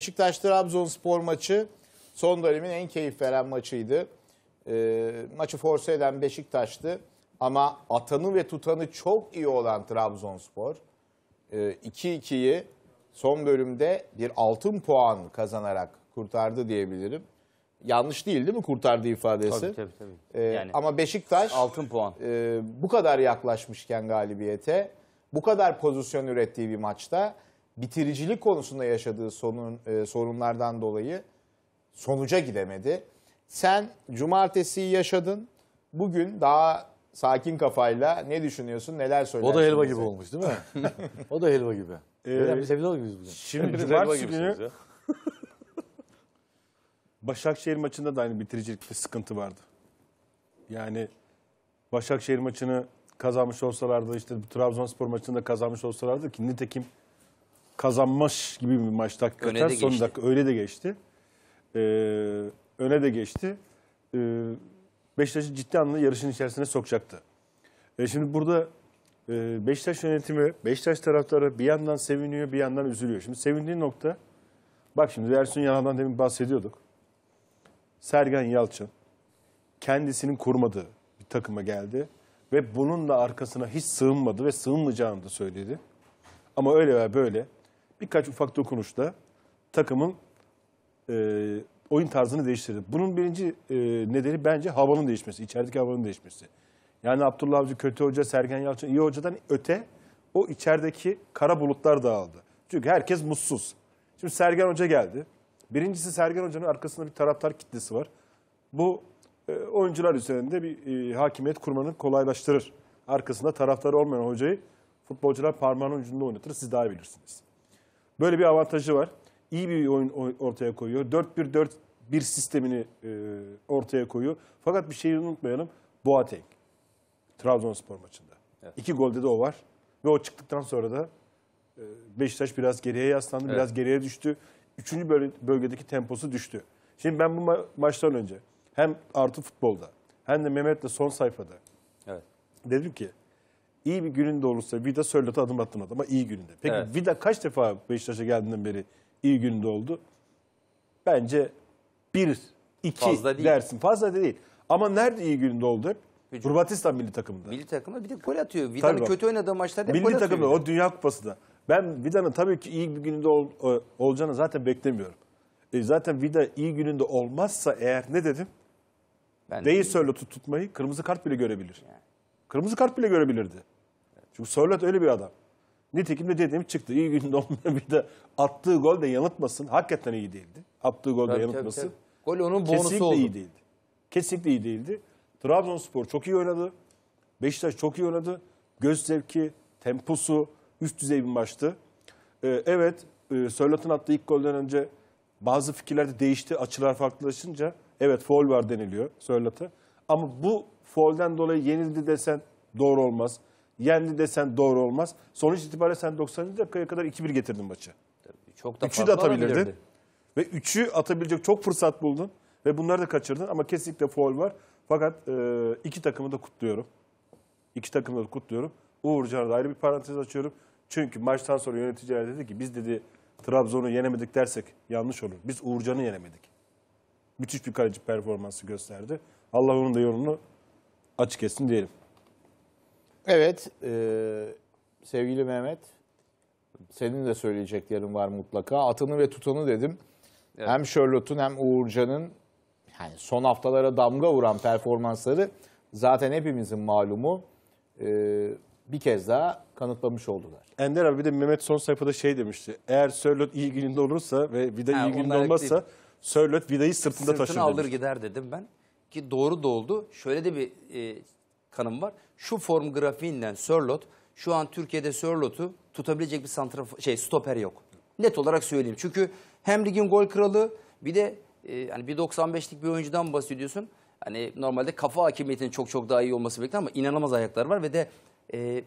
Beşiktaş-Trabzonspor maçı son dönemin en keyif veren maçıydı. E, maçı force eden Beşiktaş'tı. Ama atanı ve tutanı çok iyi olan Trabzonspor 2-2'yi e, son bölümde bir altın puan kazanarak kurtardı diyebilirim. Yanlış değil değil mi kurtardı ifadesi? Tabii tabii. tabii. Ee, yani, ama Beşiktaş altın puan. E, bu kadar yaklaşmışken galibiyete, bu kadar pozisyon ürettiği bir maçta bitiricilik konusunda yaşadığı sorun, e, sorunlardan dolayı sonuca gidemedi. Sen cumartesi yaşadın. Bugün daha sakin kafayla ne düşünüyorsun, neler söylersin? O da helva bize? gibi olmuş değil mi? o da helva gibi. Ee, biz helva gibiyiz bugün. Şimdi cumartesi günü Başakşehir maçında da aynı bitiricilikte sıkıntı vardı. Yani Başakşehir maçını kazanmış olsalardı işte Trabzonspor maçını da kazanmış olsalardı ki nitekim kazanmış gibi bir maçtı hakikaten. Son geçti. dakika öyle de geçti. Ee, öne de geçti. Ee, Beşiktaş'ı ciddi anlamda yarışın içerisine sokacaktı. E şimdi burada e, Beşiktaş yönetimi, Beşiktaş taraftarı bir yandan seviniyor, bir yandan üzülüyor. Şimdi sevindiği nokta, bak şimdi Ersun Yanal'dan demin bahsediyorduk. Sergen Yalçın kendisinin kurmadığı bir takıma geldi ve bunun da arkasına hiç sığınmadı ve sığınmayacağını da söyledi. Ama öyle veya böyle birkaç ufak dokunuşla takımın e, oyun tarzını değiştirdi. Bunun birinci e, nedeni bence havanın değişmesi, içerideki havanın değişmesi. Yani Abdullah Avcı kötü hoca, Sergen Yalçın iyi hocadan öte o içerideki kara bulutlar dağıldı. Çünkü herkes mutsuz. Şimdi Sergen Hoca geldi. Birincisi Sergen Hoca'nın arkasında bir taraftar kitlesi var. Bu e, oyuncular üzerinde bir e, hakimiyet kurmanı kolaylaştırır. Arkasında taraftarı olmayan hocayı futbolcular parmağının ucunda oynatır. Siz daha bilirsiniz. Böyle bir avantajı var. İyi bir oyun ortaya koyuyor. 4-1-4-1 sistemini e, ortaya koyuyor. Fakat bir şeyi unutmayalım. Boateng. Trabzonspor maçında. Evet. İki golde de o var. Ve o çıktıktan sonra da e, Beşiktaş biraz geriye yaslandı. Evet. Biraz geriye düştü. Üçüncü bölgedeki temposu düştü. Şimdi ben bu maçtan önce hem artı futbolda hem de Mehmet'le son sayfada evet. dedim ki iyi bir gününde olursa Vida Sörlot'a adım attırmadı ama iyi gününde. Peki Evet. Vida kaç defa Beşiktaş'a geldiğinden beri iyi gününde oldu? Bence bir, iki Fazla değil. dersin. Fazla değil. Ama nerede iyi gününde oldu hep? Hırvatistan milli takımında. Milli takımda bir de gol atıyor. Vida'nın Tabii. kötü oynadığı maçlarda hep Milli takımda o Dünya Kupası'da. Ben Vida'nın tabii ki iyi bir gününde ol- e, olacağını zaten beklemiyorum. E, zaten Vida iyi gününde olmazsa eğer ne dedim? Ben de- Değil Sörlot'u tutmayı kırmızı kart bile görebilir. Kırmızı kart bile görebilirdi. Çünkü Sörlet öyle bir adam. Nitekim de dediğim çıktı. İyi günde onunla bir de attığı gol de yanıltmasın. Hakikaten iyi değildi. Attığı gol de yanıltmasın. Gol onun bonusu Kesinlikle oldu. iyi değildi. Kesinlikle iyi değildi. Trabzonspor çok iyi oynadı. Beşiktaş çok iyi oynadı. Göz zevki, temposu üst düzey bir maçtı. Ee, evet, e, Sörlot'un attığı ilk golden önce bazı fikirlerde değişti. Açılar farklılaşınca evet foul var deniliyor Sörlot'a. Ama bu Foul'den dolayı yenildi desen doğru olmaz. Yendi desen doğru olmaz. Sonuç itibariyle sen 90. dakikaya kadar 2-1 getirdin maçı. Çok da Üçü de atabilirdin. Ve üçü atabilecek çok fırsat buldun. Ve bunları da kaçırdın ama kesinlikle foul var. Fakat e, iki takımı da kutluyorum. İki takımı da kutluyorum. Uğurcan'a da ayrı bir parantez açıyorum. Çünkü maçtan sonra yöneticiler dedi ki biz dedi Trabzon'u yenemedik dersek yanlış olur. Biz Uğurcan'ı yenemedik. Müthiş bir kaleci performansı gösterdi. Allah onun da yolunu açık etsin diyelim. Evet, e, sevgili Mehmet, senin de söyleyeceklerin var mutlaka. Atını ve tutanı dedim. Evet. Hem Charlotte'un hem Uğurcan'ın yani son haftalara damga vuran performansları zaten hepimizin malumu. E, bir kez daha kanıtlamış oldular. Ender abi bir de Mehmet son sayfada şey demişti. Eğer Sörlot iyi gününde olursa ve Vida ha, iyi gününde olmazsa Sörlot Vida'yı sırtında Sırtını taşır alır demişti. gider dedim ben ki doğru da oldu. Şöyle de bir e, kanım var. Şu form grafiğinden Sörlot şu an Türkiye'de Sörlot'u tutabilecek bir santraf şey stoper yok. Net olarak söyleyeyim. Çünkü hem ligin gol kralı bir de e, hani bir 1.95'lik bir oyuncudan bahsediyorsun. Hani normalde kafa hakimiyetinin çok çok daha iyi olması beklenir ama inanılmaz ayaklar var ve de e,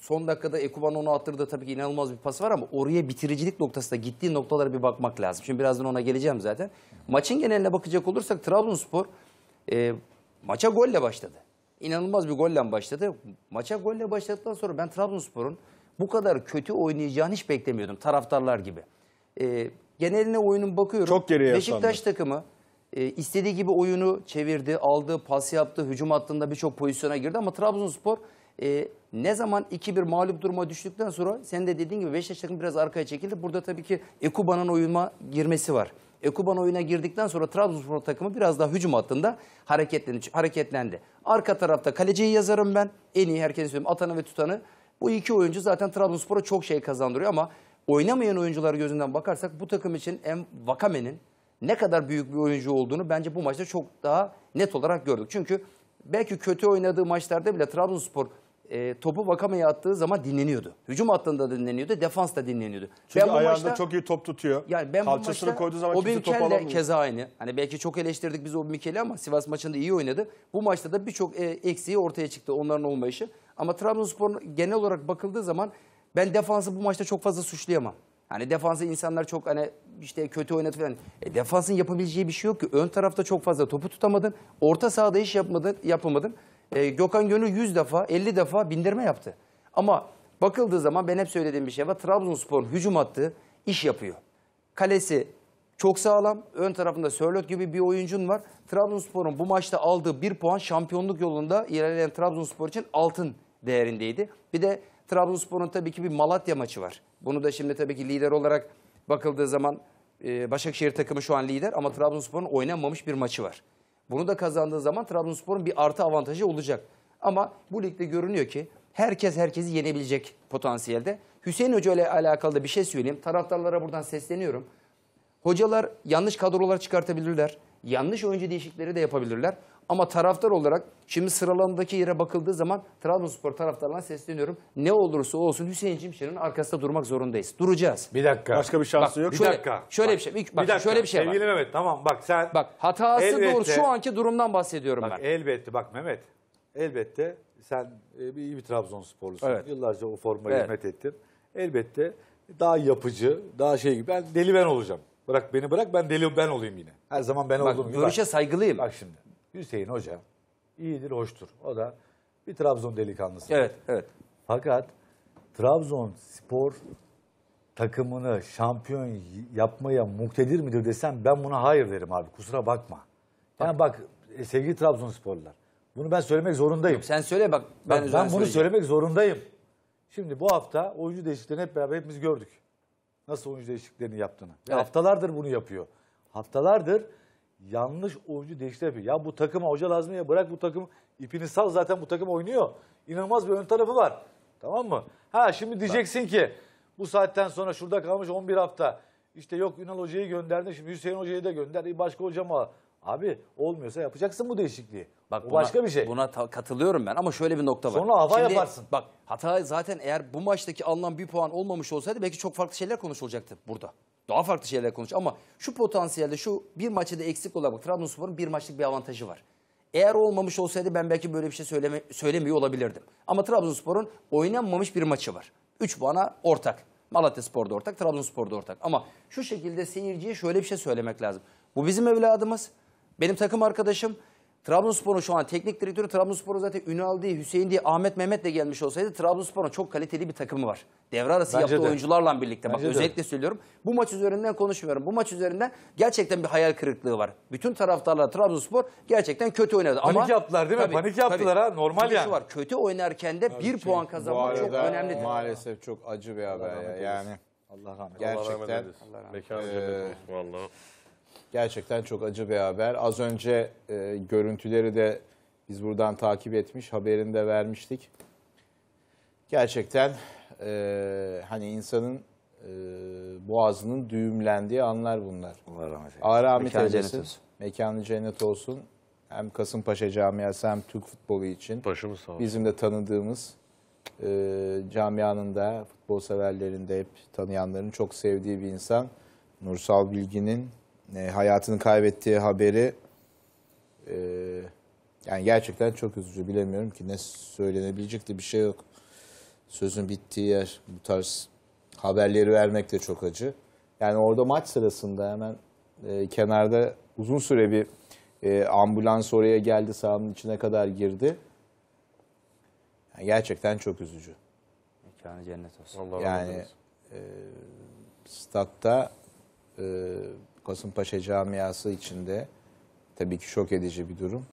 son dakikada Ekuban onu attırdı tabii ki inanılmaz bir pas var ama oraya bitiricilik noktasında gittiği noktalara bir bakmak lazım. Şimdi birazdan ona geleceğim zaten. Maçın geneline bakacak olursak Trabzonspor e, maça golle başladı. İnanılmaz bir golle başladı. Maça golle başladıktan sonra ben Trabzonspor'un bu kadar kötü oynayacağını hiç beklemiyordum taraftarlar gibi. E, geneline oyunun bakıyorum. Çok geriye Beşiktaş sandım. takımı e, istediği gibi oyunu çevirdi, aldı, pas yaptı, hücum hattında birçok pozisyona girdi ama Trabzonspor e, ne zaman 2-1 mağlup duruma düştükten sonra sen de dediğin gibi Beşiktaş takım biraz arkaya çekildi. Burada tabii ki Ekuban'ın oyuna girmesi var. Ekuban oyuna girdikten sonra Trabzonspor takımı biraz daha hücum hattında hareketlendi. hareketlendi. Arka tarafta kaleciyi yazarım ben. En iyi herkesi söylüyorum. Atanı ve tutanı. Bu iki oyuncu zaten Trabzonspor'a çok şey kazandırıyor ama oynamayan oyuncular gözünden bakarsak bu takım için en Vakame'nin ne kadar büyük bir oyuncu olduğunu bence bu maçta çok daha net olarak gördük. Çünkü belki kötü oynadığı maçlarda bile Trabzonspor e, topu Vakame'ye attığı zaman dinleniyordu. Hücum hattında da dinleniyordu, defans da dinleniyordu. Çünkü ben bu ayağında maçta, çok iyi top tutuyor. Yani ben Kalçasını bu maçta, koyduğu zaman kimse top alamıyor. keza aynı. Hani belki çok eleştirdik biz o Mikel'i ama Sivas maçında iyi oynadı. Bu maçta da birçok e, eksiği ortaya çıktı onların olmayışı. Ama Trabzonspor'un genel olarak bakıldığı zaman ben defansı bu maçta çok fazla suçlayamam. Hani defansı insanlar çok hani işte kötü oynadı falan. E defansın yapabileceği bir şey yok ki. Ön tarafta çok fazla topu tutamadın. Orta sahada iş yapmadın, yapamadın e, Gökhan Gönül 100 defa 50 defa bindirme yaptı. Ama bakıldığı zaman ben hep söylediğim bir şey var. Trabzonspor'un hücum attı, iş yapıyor. Kalesi çok sağlam. Ön tarafında Sörlot gibi bir oyuncun var. Trabzonspor'un bu maçta aldığı bir puan şampiyonluk yolunda ilerleyen Trabzonspor için altın değerindeydi. Bir de Trabzonspor'un tabii ki bir Malatya maçı var. Bunu da şimdi tabii ki lider olarak bakıldığı zaman e, Başakşehir takımı şu an lider ama Trabzonspor'un oynanmamış bir maçı var. Bunu da kazandığı zaman Trabzonspor'un bir artı avantajı olacak. Ama bu ligde görünüyor ki herkes herkesi yenebilecek potansiyelde. Hüseyin Hoca ile alakalı da bir şey söyleyeyim. Taraftarlara buradan sesleniyorum. Hocalar yanlış kadrolar çıkartabilirler. Yanlış oyuncu değişikleri de yapabilirler. Ama taraftar olarak şimdi sıralamdaki yere bakıldığı zaman Trabzonspor taraftarlarına sesleniyorum. Ne olursa olsun Hüseyin Cimşir'in arkasında durmak zorundayız. Duracağız. Bir dakika. Başka bir şansı bak, yok. Bir şöyle, dakika. Şöyle bak, bir şey. Bak, bir dakika. şöyle bir şey Sevgili var. Mehmet tamam bak sen. Bak hatası elbette, doğru şu anki durumdan bahsediyorum bak, ben. Elbette bak Mehmet. Elbette sen e, iyi bir Trabzonsporlusun. Evet. Yıllarca o formaya evet. hizmet ettin. Elbette daha yapıcı, daha şey gibi. Ben deli ben olacağım. Bırak beni bırak ben deli ben olayım yine. Her zaman ben Bak, olduğum gibi. Görüşe saygılıyım. Bak şimdi. Hüseyin Hoca iyidir, hoştur. O da bir Trabzon delikanlısı. Evet, evet. Fakat Trabzon spor takımını şampiyon yapmaya muktedir midir desem ben buna hayır derim abi. Kusura bakma. Yani bak e, sevgili Trabzonsporlular. Bunu ben söylemek zorundayım. Sen söyle bak. Ben, ben, ben bunu söylemek zorundayım. Şimdi bu hafta oyuncu değişikliklerini hep beraber hepimiz gördük. Nasıl oyuncu değişikliklerini yaptığını. Evet. haftalardır bunu yapıyor. Haftalardır yanlış oyuncu değişikliği Ya bu takıma hoca lazım ya bırak bu takım ipini sal zaten bu takım oynuyor. İnanılmaz bir ön tarafı var. Tamam mı? Ha şimdi diyeceksin ki bu saatten sonra şurada kalmış 11 hafta. İşte yok Ünal Hoca'yı gönderdi şimdi Hüseyin Hoca'yı da gönderdi Başka hocam al. Abi olmuyorsa yapacaksın bu değişikliği. Bak o buna, başka bir şey. Buna katılıyorum ben ama şöyle bir nokta var. Sonra hava Şimdi, yaparsın. Bak hata zaten eğer bu maçtaki alınan bir puan olmamış olsaydı belki çok farklı şeyler konuşulacaktı burada. Daha farklı şeyler konuş ama şu potansiyelde şu bir maçı da eksik olarak Trabzonspor'un bir maçlık bir avantajı var. Eğer olmamış olsaydı ben belki böyle bir şey söyleme, söylemiyor olabilirdim. Ama Trabzonspor'un oynanmamış bir maçı var. 3 puana ortak. Malatya Spor'da ortak, Trabzonspor'da ortak. Ama şu şekilde seyirciye şöyle bir şey söylemek lazım. Bu bizim evladımız, benim takım arkadaşım. Trabzonspor'un şu an teknik direktörü Trabzonspor'un zaten Ünal diye, Hüseyin diye, Ahmet Mehmet de gelmiş olsaydı Trabzonspor'un çok kaliteli bir takımı var. Devre arası Bence yaptığı de. oyuncularla birlikte. Bence Bak de. özellikle söylüyorum. Bu maç üzerinden konuşmuyorum. Bu maç üzerinden gerçekten bir hayal kırıklığı var. Bütün taraftarlar Trabzonspor gerçekten kötü oynadı. Panik Ama, yaptılar değil mi? Tabii, Panik yaptılar tabii. ha normal Şimdi yani. Var. Kötü oynarken de tabii bir şey, puan kazanmak çok önemlidir. Maalesef çok acı bir haber ya. yani. Allah rahmet eylesin. Gerçekten. Allah rahmet eylesin. Mekanı cennet e, olsun vallahi. Gerçekten çok acı bir haber. Az önce e, görüntüleri de biz buradan takip etmiş, haberini de vermiştik. Gerçekten e, hani insanın e, boğazının düğümlendiği anlar bunlar. Allah rahmet eylesin. Allah Mekanı cennet olsun. Mekanı cennet olsun. Hem Kasımpaşa camiası hem Türk futbolu için. Başımız sağ olsun. Bizim de tanıdığımız e, camianın da futbol severlerinde hep tanıyanların çok sevdiği bir insan. Nursal Bilgin'in e, hayatını kaybettiği haberi e, yani gerçekten çok üzücü. Bilemiyorum ki ne söylenebilecek de bir şey yok. Sözün bittiği yer bu tarz haberleri vermek de çok acı. Yani orada maç sırasında hemen e, kenarda uzun süre bir e, ambulans oraya geldi sahanın içine kadar girdi. Yani gerçekten çok üzücü. Mekanı cennet olsun. Allah yani e, statta e, Kasımpaşa camiası içinde tabii ki şok edici bir durum.